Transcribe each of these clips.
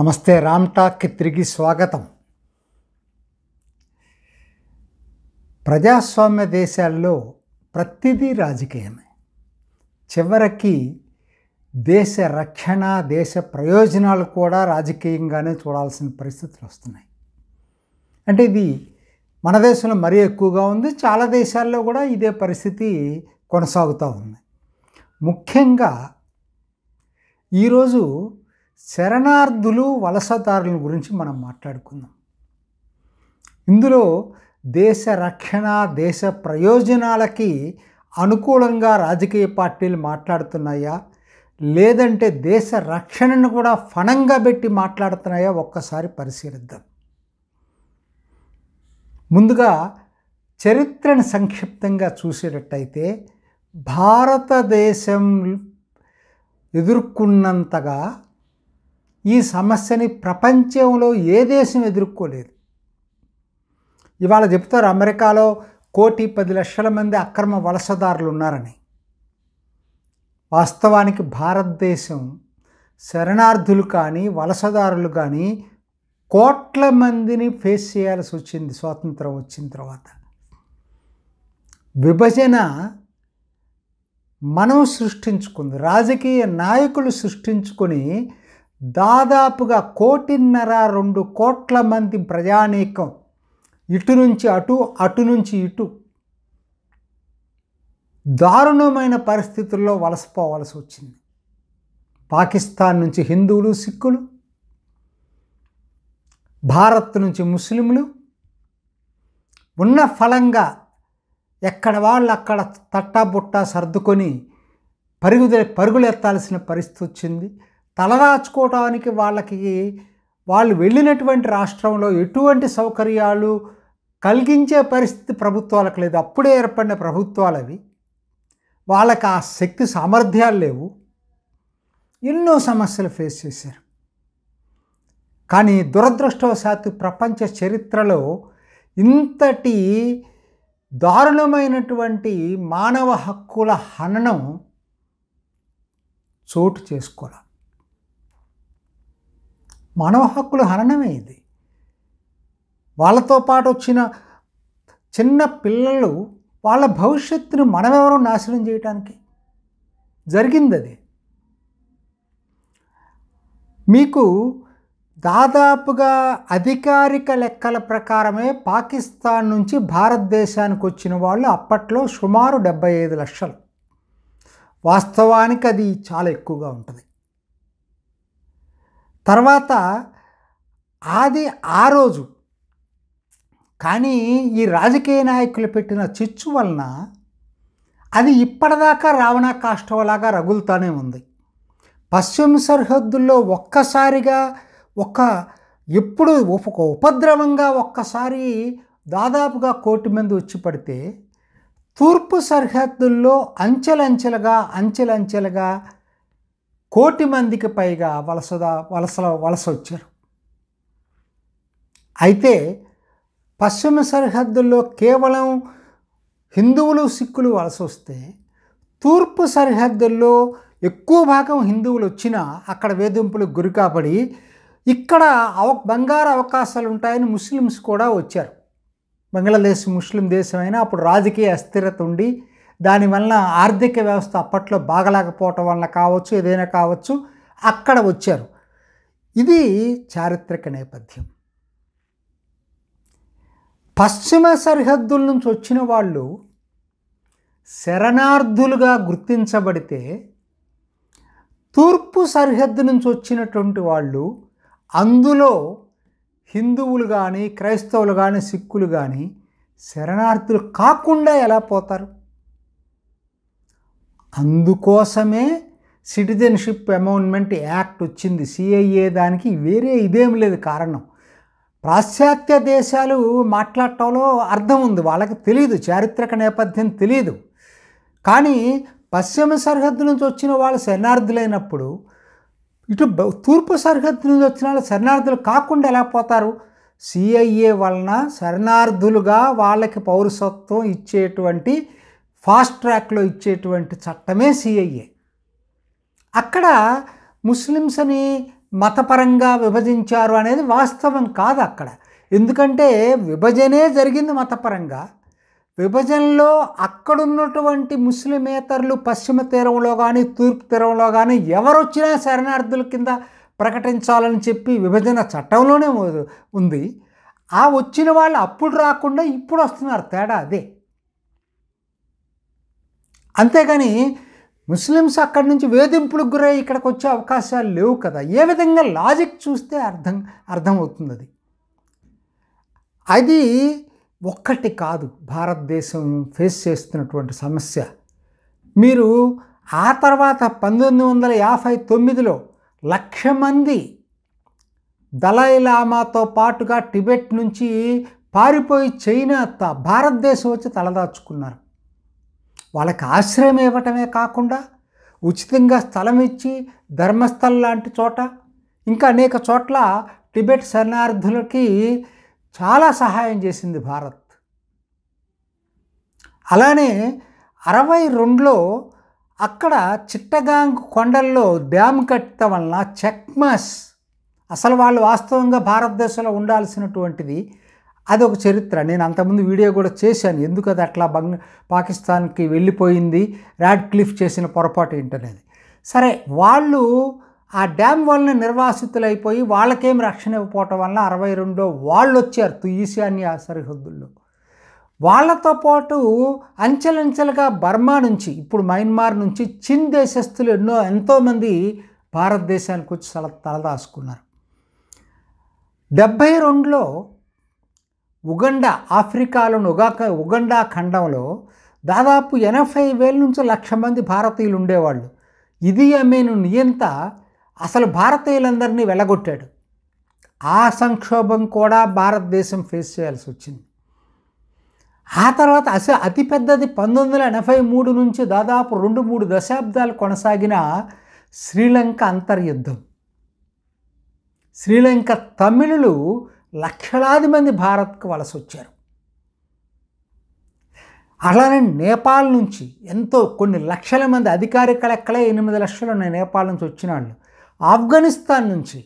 నమస్తే రామ్ టాక్కి తిరిగి స్వాగతం ప్రజాస్వామ్య దేశాల్లో ప్రతిదీ రాజకీయమే చివరికి దేశ రక్షణ దేశ ప్రయోజనాలు కూడా రాజకీయంగానే చూడాల్సిన పరిస్థితులు వస్తున్నాయి అంటే ఇది మన దేశంలో మరీ ఎక్కువగా ఉంది చాలా దేశాల్లో కూడా ఇదే పరిస్థితి కొనసాగుతూ ఉంది ముఖ్యంగా ఈరోజు శరణార్థులు వలసదారుల గురించి మనం మాట్లాడుకుందాం ఇందులో దేశ రక్షణ దేశ ప్రయోజనాలకి అనుకూలంగా రాజకీయ పార్టీలు మాట్లాడుతున్నాయా లేదంటే దేశ రక్షణను కూడా ఫణంగా పెట్టి మాట్లాడుతున్నాయా ఒక్కసారి పరిశీలిద్దాం ముందుగా చరిత్రను సంక్షిప్తంగా చూసేటట్టయితే భారతదేశం ఎదుర్కొన్నంతగా ఈ సమస్యని ప్రపంచంలో ఏ దేశం ఎదుర్కోలేదు ఇవాళ చెప్తారు అమెరికాలో కోటి పది లక్షల మంది అక్రమ వలసదారులు ఉన్నారని వాస్తవానికి భారతదేశం శరణార్థులు కానీ వలసదారులు కానీ కోట్ల మందిని ఫేస్ చేయాల్సి వచ్చింది స్వాతంత్రం వచ్చిన తర్వాత విభజన మనం సృష్టించుకుంది రాజకీయ నాయకులు సృష్టించుకొని దాదాపుగా కోటిన్నర రెండు కోట్ల మంది ప్రజానీకం ఇటు నుంచి అటు అటు నుంచి ఇటు దారుణమైన పరిస్థితుల్లో వలసపోవలసి వచ్చింది పాకిస్తాన్ నుంచి హిందువులు సిక్కులు భారత్ నుంచి ముస్లింలు ఉన్న ఫలంగా ఎక్కడ వాళ్ళు అక్కడ తట్టాబుట్టా సర్దుకొని పరుగుదల పరుగులెత్తాల్సిన పరిస్థితి వచ్చింది తలదాచుకోవటానికి వాళ్ళకి వాళ్ళు వెళ్ళినటువంటి రాష్ట్రంలో ఎటువంటి సౌకర్యాలు కలిగించే పరిస్థితి ప్రభుత్వాలకు లేదు అప్పుడే ఏర్పడిన ప్రభుత్వాలు అవి వాళ్ళకి ఆ శక్తి సామర్థ్యాలు లేవు ఎన్నో సమస్యలు ఫేస్ చేశారు కానీ దురదృష్టవశాత్తు ప్రపంచ చరిత్రలో ఇంతటి దారుణమైనటువంటి మానవ హక్కుల హననం చోటు చేసుకోవాలి మానవ హక్కుల హరణమే ఇది వాళ్ళతో పాటు వచ్చిన చిన్న పిల్లలు వాళ్ళ భవిష్యత్తును మనమెవరో నాశనం చేయడానికి జరిగింది అది మీకు దాదాపుగా అధికారిక లెక్కల ప్రకారమే పాకిస్తాన్ నుంచి భారతదేశానికి వచ్చిన వాళ్ళు అప్పట్లో సుమారు డెబ్బై ఐదు లక్షలు వాస్తవానికి అది చాలా ఎక్కువగా ఉంటుంది తర్వాత అది ఆ రోజు కానీ ఈ రాజకీయ నాయకులు పెట్టిన చిచ్చు వలన అది ఇప్పటిదాకా రావణ కాష్టవలాగా రగులుతూనే ఉంది పశ్చిమ సరిహద్దుల్లో ఒక్కసారిగా ఒక ఎప్పుడు ఒక ఉపద్రవంగా ఒక్కసారి దాదాపుగా కోటి మంది వచ్చి పడితే తూర్పు సరిహద్దుల్లో అంచెలంచెలుగా అంచెలంచెలుగా కోటి మందికి పైగా వలసద వలస వలస వచ్చారు అయితే పశ్చిమ సరిహద్దుల్లో కేవలం హిందువులు సిక్కులు వలస వస్తే తూర్పు సరిహద్దుల్లో ఎక్కువ భాగం హిందువులు వచ్చినా అక్కడ వేధింపులకు గురి కాబడి ఇక్కడ అవ బంగారు అవకాశాలు ఉంటాయని ముస్లిమ్స్ కూడా వచ్చారు బంగ్లాదేశ్ ముస్లిం దేశమైనా అప్పుడు రాజకీయ అస్థిరత ఉండి దానివల్ల ఆర్థిక వ్యవస్థ అప్పట్లో బాగలేకపోవటం వల్ల కావచ్చు ఏదైనా కావచ్చు అక్కడ వచ్చారు ఇది చారిత్రక నేపథ్యం పశ్చిమ సరిహద్దుల నుంచి వచ్చిన వాళ్ళు శరణార్థులుగా గుర్తించబడితే తూర్పు సరిహద్దు నుంచి వచ్చినటువంటి వాళ్ళు అందులో హిందువులు కానీ క్రైస్తవులు కానీ సిక్కులు కానీ శరణార్థులు కాకుండా ఎలా పోతారు అందుకోసమే సిటిజన్షిప్ అమౌంట్మెంట్ యాక్ట్ వచ్చింది సిఐఏ దానికి వేరే ఇదేం లేదు కారణం పాశ్చాత్య దేశాలు మాట్లాడటంలో అర్థం ఉంది వాళ్ళకి తెలియదు చారిత్రక నేపథ్యం తెలియదు కానీ పశ్చిమ సరిహద్దు నుంచి వచ్చిన వాళ్ళు శరణార్థులైనప్పుడు ఇటు తూర్పు సరిహద్దు నుంచి వచ్చిన వాళ్ళు శరణార్థులు కాకుండా ఎలా పోతారు సిఐఏ వలన శరణార్థులుగా వాళ్ళకి పౌరసత్వం ఇచ్చేటువంటి ఫాస్ట్ ట్రాక్లో ఇచ్చేటువంటి చట్టమే సిఐఏ అక్కడ ముస్లిమ్స్ అని మతపరంగా విభజించారు అనేది వాస్తవం కాదు అక్కడ ఎందుకంటే విభజనే జరిగింది మతపరంగా విభజనలో అక్కడున్నటువంటి ముస్లిమేతరులు పశ్చిమ తీరంలో కానీ తూర్పు తీరంలో కానీ ఎవరొచ్చినా శరణార్థుల కింద ప్రకటించాలని చెప్పి విభజన చట్టంలోనే ఉంది ఆ వచ్చిన వాళ్ళు అప్పుడు రాకుండా ఇప్పుడు వస్తున్నారు తేడా అదే అంతేగాని ముస్లిమ్స్ అక్కడి నుంచి వేధింపులకు గురై ఇక్కడికి వచ్చే అవకాశాలు లేవు కదా ఏ విధంగా లాజిక్ చూస్తే అర్థం అర్థమవుతుంది అది అది ఒక్కటి కాదు భారతదేశం ఫేస్ చేస్తున్నటువంటి సమస్య మీరు ఆ తర్వాత పంతొమ్మిది వందల యాభై తొమ్మిదిలో లక్ష మంది దలై లామాతో పాటుగా టిబెట్ నుంచి పారిపోయి చైనా భారతదేశం వచ్చి తలదాచుకున్నారు వాళ్ళకి ఆశ్రయం ఇవ్వటమే కాకుండా ఉచితంగా స్థలం ఇచ్చి ధర్మస్థలం లాంటి చోట ఇంకా అనేక చోట్ల టిబెట్ శరణార్థులకి చాలా సహాయం చేసింది భారత్ అలానే అరవై రెండులో అక్కడ చిట్టగాంగ్ కొండల్లో డ్యామ్ కట్టడం వలన చెక్మాస్ అసలు వాళ్ళు వాస్తవంగా భారతదేశంలో ఉండాల్సినటువంటిది అదొక చరిత్ర నేను అంతకుముందు వీడియో కూడా చేశాను ఎందుకు అది అట్లా బంగ్ పాకిస్తాన్కి వెళ్ళిపోయింది ర్యాడ్ క్లిఫ్ చేసిన పొరపాటు ఏంటనేది సరే వాళ్ళు ఆ డ్యామ్ వలన నిర్వాసితులైపోయి వాళ్ళకేం రక్షణ ఇవ్వకపోవటం వల్ల అరవై రెండో వాళ్ళు వచ్చారు ఈశాన్య సరిహద్దుల్లో వాళ్ళతో పాటు అంచెలంచెలుగా బర్మా నుంచి ఇప్పుడు మయన్మార్ నుంచి చిన్ దేశస్థులు ఎన్నో ఎంతోమంది భారతదేశానికి వచ్చి తల తలదాసుకున్నారు డెబ్భై రెండులో ఉగండా ఆఫ్రికాలోని ఉగాక ఉగండా ఖండంలో దాదాపు ఎనభై వేల నుంచి లక్ష మంది భారతీయులు ఉండేవాళ్ళు ఇది అమేను నియంత అసలు భారతీయులందరినీ వెళ్ళగొట్టాడు ఆ సంక్షోభం కూడా భారతదేశం ఫేస్ చేయాల్సి వచ్చింది ఆ తర్వాత అస అతిపెద్దది పంతొమ్మిది వందల ఎనభై మూడు నుంచి దాదాపు రెండు మూడు దశాబ్దాలు కొనసాగిన శ్రీలంక అంతర్యుద్ధం శ్రీలంక తమిళులు లక్షలాది మంది భారత్కు వలస వచ్చారు అలానే నేపాల్ నుంచి ఎంతో కొన్ని లక్షల మంది అధికారిక లెక్కలే ఎనిమిది లక్షలు ఉన్నాయి నేపాల్ నుంచి వచ్చిన వాళ్ళు ఆఫ్ఘనిస్తాన్ నుంచి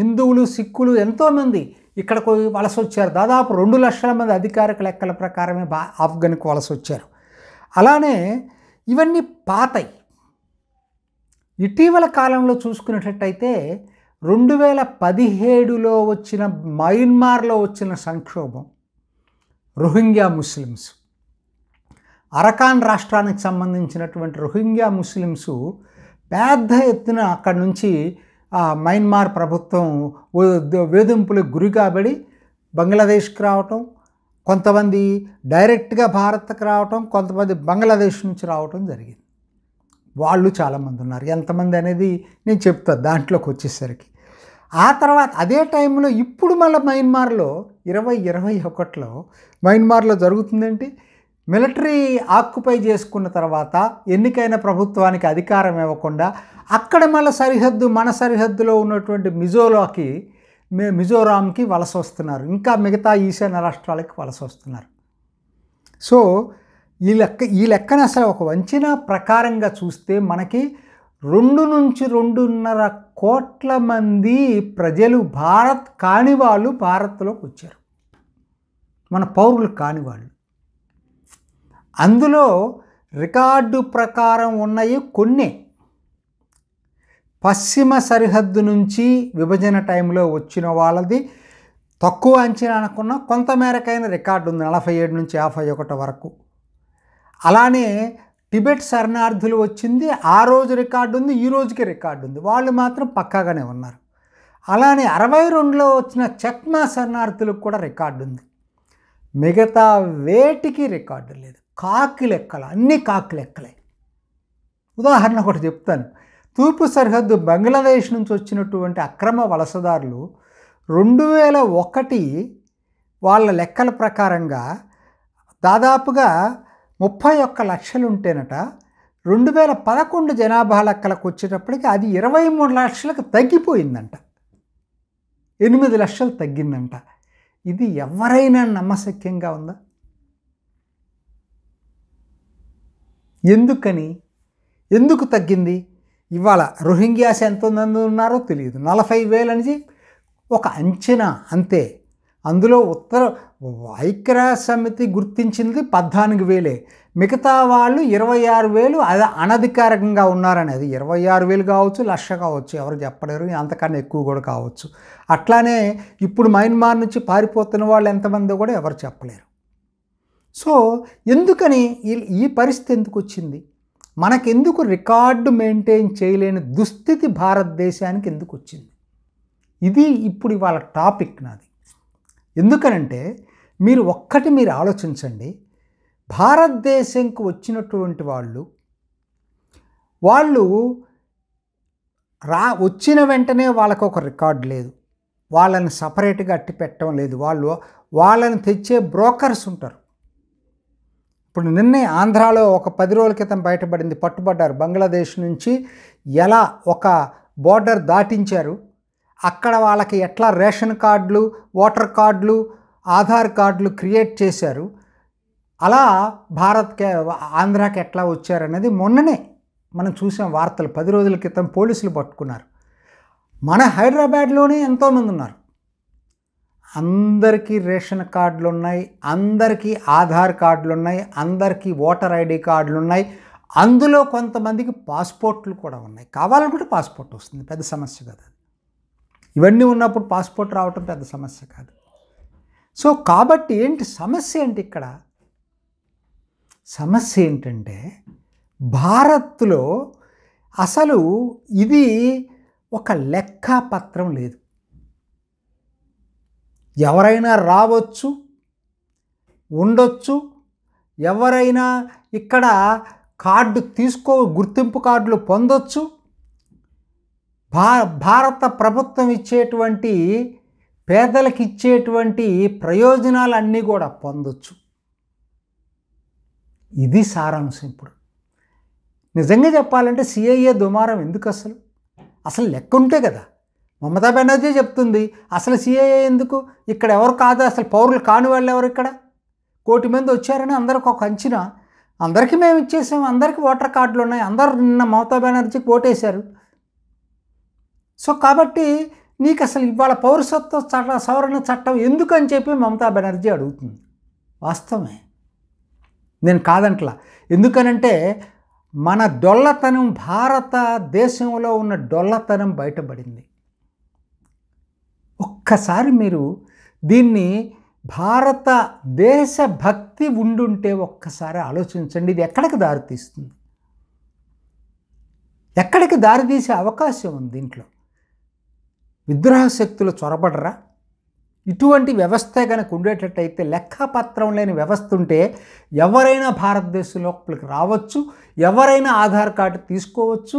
హిందువులు సిక్కులు ఎంతోమంది ఇక్కడకు వలస వచ్చారు దాదాపు రెండు లక్షల మంది అధికారిక లెక్కల ప్రకారమే బా ఆఫ్ఘన్కు వలస వచ్చారు అలానే ఇవన్నీ పాతయి ఇటీవల కాలంలో చూసుకునేటట్టయితే రెండు వేల పదిహేడులో వచ్చిన మయన్మార్లో వచ్చిన సంక్షోభం రోహింగ్యా ముస్లిమ్స్ అరకాన్ రాష్ట్రానికి సంబంధించినటువంటి రోహింగ్యా ముస్లిమ్స్ పెద్ద ఎత్తున అక్కడి నుంచి మయన్మార్ ప్రభుత్వం వేధింపులకు గురి కాబడి బంగ్లాదేశ్కి రావటం కొంతమంది డైరెక్ట్గా భారత్కి రావటం కొంతమంది బంగ్లాదేశ్ నుంచి రావటం జరిగింది వాళ్ళు చాలామంది ఉన్నారు ఎంతమంది అనేది నేను చెప్తాను దాంట్లోకి వచ్చేసరికి ఆ తర్వాత అదే టైంలో ఇప్పుడు మళ్ళీ మయన్మార్లో ఇరవై ఇరవై ఒకటిలో మయన్మార్లో జరుగుతుందండి మిలిటరీ ఆక్యుపై చేసుకున్న తర్వాత ఎన్నికైన ప్రభుత్వానికి అధికారం ఇవ్వకుండా అక్కడ మళ్ళీ సరిహద్దు మన సరిహద్దులో ఉన్నటువంటి మిజోలోకి మిజోరాంకి వలస వస్తున్నారు ఇంకా మిగతా ఈశాన్య రాష్ట్రాలకి వలస వస్తున్నారు సో ఈ లెక్క ఈ లెక్కన అసలు ఒక వంచిన ప్రకారంగా చూస్తే మనకి రెండు నుంచి రెండున్నర కోట్ల మంది ప్రజలు భారత్ కాని వాళ్ళు భారత్లోకి వచ్చారు మన పౌరులు కాని వాళ్ళు అందులో రికార్డు ప్రకారం ఉన్నాయి కొన్ని పశ్చిమ సరిహద్దు నుంచి విభజన టైంలో వచ్చిన వాళ్ళది తక్కువ అంచనా అనుకున్న కొంతమేరకైన రికార్డు ఉంది నలభై ఏడు నుంచి యాభై ఒకటి వరకు అలానే టిబెట్ శరణార్థులు వచ్చింది ఆ రోజు రికార్డు ఉంది ఈ రోజుకి రికార్డు ఉంది వాళ్ళు మాత్రం పక్కాగానే ఉన్నారు అలానే అరవై రెండులో వచ్చిన చక్మా శరణార్థులకు కూడా రికార్డు ఉంది మిగతా వేటికి రికార్డు లేదు కాకి లెక్కలు అన్ని కాకి లెక్కలే ఉదాహరణ ఒకటి చెప్తాను తూర్పు సరిహద్దు బంగ్లాదేశ్ నుంచి వచ్చినటువంటి అక్రమ వలసదారులు రెండు వేల ఒకటి వాళ్ళ లెక్కల ప్రకారంగా దాదాపుగా ముప్పై ఒక్క లక్షలుంటేనట రెండు వేల పదకొండు జనాభా లెక్కలకు వచ్చేటప్పటికి అది ఇరవై మూడు లక్షలకు తగ్గిపోయిందంట ఎనిమిది లక్షలు తగ్గిందంట ఇది ఎవరైనా నమ్మశక్యంగా ఉందా ఎందుకని ఎందుకు తగ్గింది ఇవాళ రోహింగ్యాస్ ఎంత ఉన్నారో తెలియదు నలభై వేల అనేది ఒక అంచనా అంతే అందులో ఉత్తర ఐక్యరాజ్య సమితి గుర్తించింది పద్నాలుగు వేలే మిగతా వాళ్ళు ఇరవై ఆరు వేలు అది అనధికారికంగా ఉన్నారని అది ఇరవై ఆరు వేలు కావచ్చు లక్ష కావచ్చు ఎవరు చెప్పలేరు అంతకన్నా ఎక్కువ కూడా కావచ్చు అట్లానే ఇప్పుడు మయన్మార్ నుంచి పారిపోతున్న వాళ్ళు ఎంతమంది కూడా ఎవరు చెప్పలేరు సో ఎందుకని ఈ పరిస్థితి ఎందుకు వచ్చింది మనకెందుకు రికార్డు మెయింటైన్ చేయలేని దుస్థితి భారతదేశానికి ఎందుకు వచ్చింది ఇది ఇప్పుడు వాళ్ళ టాపిక్ నాది ఎందుకనంటే మీరు ఒక్కటి మీరు ఆలోచించండి భారతదేశంకు వచ్చినటువంటి వాళ్ళు వాళ్ళు రా వచ్చిన వెంటనే వాళ్ళకు ఒక రికార్డు లేదు వాళ్ళని సపరేట్గా అట్టి పెట్టడం లేదు వాళ్ళు వాళ్ళని తెచ్చే బ్రోకర్స్ ఉంటారు ఇప్పుడు నిన్నే ఆంధ్రాలో ఒక పది రోజుల క్రితం బయటపడింది పట్టుబడ్డారు బంగ్లాదేశ్ నుంచి ఎలా ఒక బోర్డర్ దాటించారు అక్కడ వాళ్ళకి ఎట్లా రేషన్ కార్డులు ఓటర్ కార్డులు ఆధార్ కార్డులు క్రియేట్ చేశారు అలా భారత్కి ఆంధ్రాకి ఎట్లా వచ్చారనేది మొన్ననే మనం చూసాం వార్తలు పది రోజుల క్రితం పోలీసులు పట్టుకున్నారు మన హైదరాబాద్లోనే ఎంతోమంది ఉన్నారు అందరికీ రేషన్ కార్డులు ఉన్నాయి అందరికీ ఆధార్ కార్డులు ఉన్నాయి అందరికీ ఓటర్ ఐడి కార్డులు ఉన్నాయి అందులో కొంతమందికి పాస్పోర్ట్లు కూడా ఉన్నాయి కావాలనుకుంటే పాస్పోర్ట్ వస్తుంది పెద్ద సమస్య కదా ఇవన్నీ ఉన్నప్పుడు పాస్పోర్ట్ రావటం పెద్ద సమస్య కాదు సో కాబట్టి ఏంటి సమస్య ఏంటి ఇక్కడ సమస్య ఏంటంటే భారత్లో అసలు ఇది ఒక లెక్కపత్రం లేదు ఎవరైనా రావచ్చు ఉండొచ్చు ఎవరైనా ఇక్కడ కార్డు తీసుకో గుర్తింపు కార్డులు పొందొచ్చు భా భారత ప్రభుత్వం ఇచ్చేటువంటి పేదలకు ఇచ్చేటువంటి ప్రయోజనాలు అన్నీ కూడా పొందొచ్చు ఇది సారాంశం ఇప్పుడు నిజంగా చెప్పాలంటే సిఐఏ దుమారం ఎందుకు అసలు అసలు లెక్క ఉంటే కదా మమతా బెనర్జీ చెప్తుంది అసలు సిఐఏ ఎందుకు ఇక్కడ ఎవరు కాదు అసలు పౌరులు కాని వాళ్ళు ఎవరు ఇక్కడ కోటి మంది వచ్చారని అందరికి ఒక అంచనా అందరికీ మేము ఇచ్చేసాము అందరికీ ఓటర్ కార్డులు ఉన్నాయి అందరు నిన్న మమతా బెనర్జీకి ఓటేశారు సో కాబట్టి నీకు అసలు ఇవాళ పౌరసత్వ చట్ట సవరణ చట్టం ఎందుకని చెప్పి మమతా బెనర్జీ అడుగుతుంది వాస్తవమే నేను కాదంటలా ఎందుకనంటే మన డొల్లతనం భారతదేశంలో ఉన్న డొల్లతనం బయటపడింది ఒక్కసారి మీరు దీన్ని భారతదేశ భక్తి ఉండుంటే ఒక్కసారి ఆలోచించండి ఇది ఎక్కడికి దారితీస్తుంది ఎక్కడికి దారితీసే అవకాశం ఉంది దీంట్లో విద్రోహ శక్తులు చొరబడరా ఇటువంటి వ్యవస్థ కనుక ఉండేటట్టయితే లెక్కపత్రం లేని వ్యవస్థ ఉంటే ఎవరైనా భారతదేశం లోపలికి రావచ్చు ఎవరైనా ఆధార్ కార్డు తీసుకోవచ్చు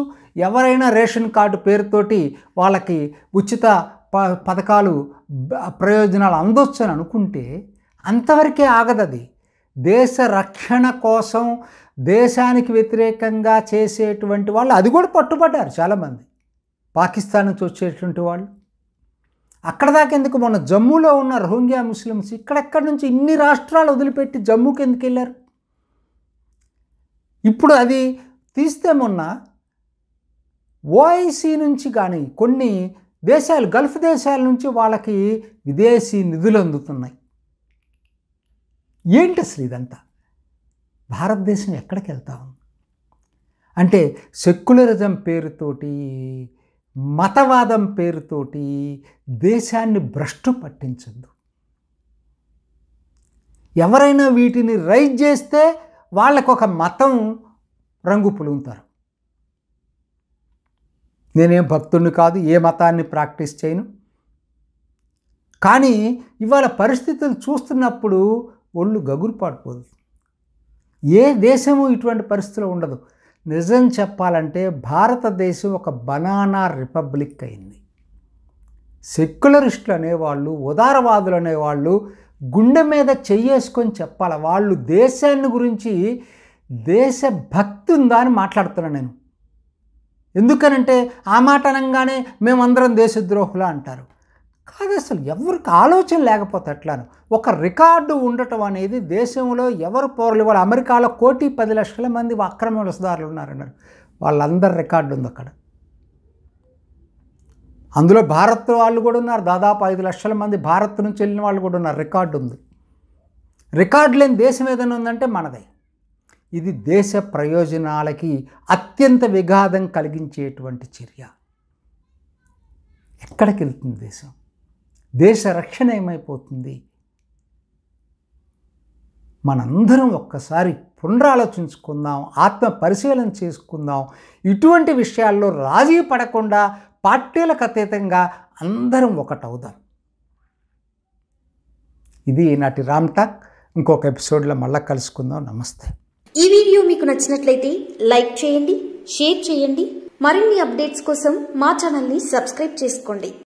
ఎవరైనా రేషన్ కార్డు పేరుతోటి వాళ్ళకి ఉచిత ప పథకాలు ప్రయోజనాలు అందొచ్చు అని అనుకుంటే అంతవరకే ఆగదది దేశ రక్షణ కోసం దేశానికి వ్యతిరేకంగా చేసేటువంటి వాళ్ళు అది కూడా పట్టుబడ్డారు చాలామంది పాకిస్తాన్ నుంచి వచ్చేటువంటి వాళ్ళు అక్కడ దాకా ఎందుకు మొన్న జమ్మూలో ఉన్న రోహింగ్యా ముస్లిమ్స్ ఇక్కడెక్కడి నుంచి ఇన్ని రాష్ట్రాలు వదిలిపెట్టి జమ్మూకి ఎందుకు వెళ్ళారు ఇప్పుడు అది తీస్తే మొన్న ఓఐసీ నుంచి కానీ కొన్ని దేశాలు గల్ఫ్ దేశాల నుంచి వాళ్ళకి విదేశీ నిధులు అందుతున్నాయి ఏంటి అసలు ఇదంతా భారతదేశం ఎక్కడికి వెళ్తా ఉంది అంటే సెక్యులరిజం పేరుతోటి మతవాదం పేరుతోటి దేశాన్ని భ్రష్టు పట్టించద్దు ఎవరైనా వీటిని రైజ్ చేస్తే వాళ్ళకు ఒక మతం రంగు పులుగుతారు నేనేం భక్తుడిని కాదు ఏ మతాన్ని ప్రాక్టీస్ చేయను కానీ ఇవాళ పరిస్థితులు చూస్తున్నప్పుడు ఒళ్ళు గగురు పాడిపోదు ఏ దేశము ఇటువంటి పరిస్థితిలో ఉండదు నిజం చెప్పాలంటే భారతదేశం ఒక బనానా రిపబ్లిక్ అయింది సెక్యులరిస్టులు అనేవాళ్ళు ఉదారవాదులు అనేవాళ్ళు గుండె మీద చెయ్యేసుకొని చెప్పాలి వాళ్ళు దేశాన్ని గురించి దేశభక్తి ఉందా అని మాట్లాడుతున్నాను నేను ఎందుకనంటే ఆ మాట అనగానే మేమందరం దేశద్రోహులా అంటారు కాదు అసలు ఎవరికి ఆలోచన లేకపోతే అట్లాను ఒక రికార్డు ఉండటం అనేది దేశంలో ఎవరు పౌరులు వాళ్ళు అమెరికాలో కోటి పది లక్షల మంది అక్రమ వలసదారులు ఉన్నారన్నారు వాళ్ళందరి రికార్డు ఉంది అక్కడ అందులో భారత్ వాళ్ళు కూడా ఉన్నారు దాదాపు ఐదు లక్షల మంది భారత్ నుంచి వెళ్ళిన వాళ్ళు కూడా ఉన్నారు రికార్డు ఉంది రికార్డు లేని దేశం ఏదైనా ఉందంటే మనదే ఇది దేశ ప్రయోజనాలకి అత్యంత విఘాతం కలిగించేటువంటి చర్య ఎక్కడికి వెళ్తుంది దేశం దేశ రక్షణ ఏమైపోతుంది మనందరం ఒక్కసారి పునరాలోచించుకుందాం ఆత్మ పరిశీలన చేసుకుందాం ఇటువంటి విషయాల్లో రాజీ పడకుండా పార్టీలకు అతీతంగా అందరం ఒకటవుదాం ఇది నాటి రామ్ టాక్ ఇంకొక ఎపిసోడ్లో మళ్ళీ కలుసుకుందాం నమస్తే ఈ వీడియో మీకు నచ్చినట్లయితే లైక్ చేయండి షేర్ చేయండి మరిన్ని అప్డేట్స్ కోసం మా ఛానల్ని సబ్స్క్రైబ్ చేసుకోండి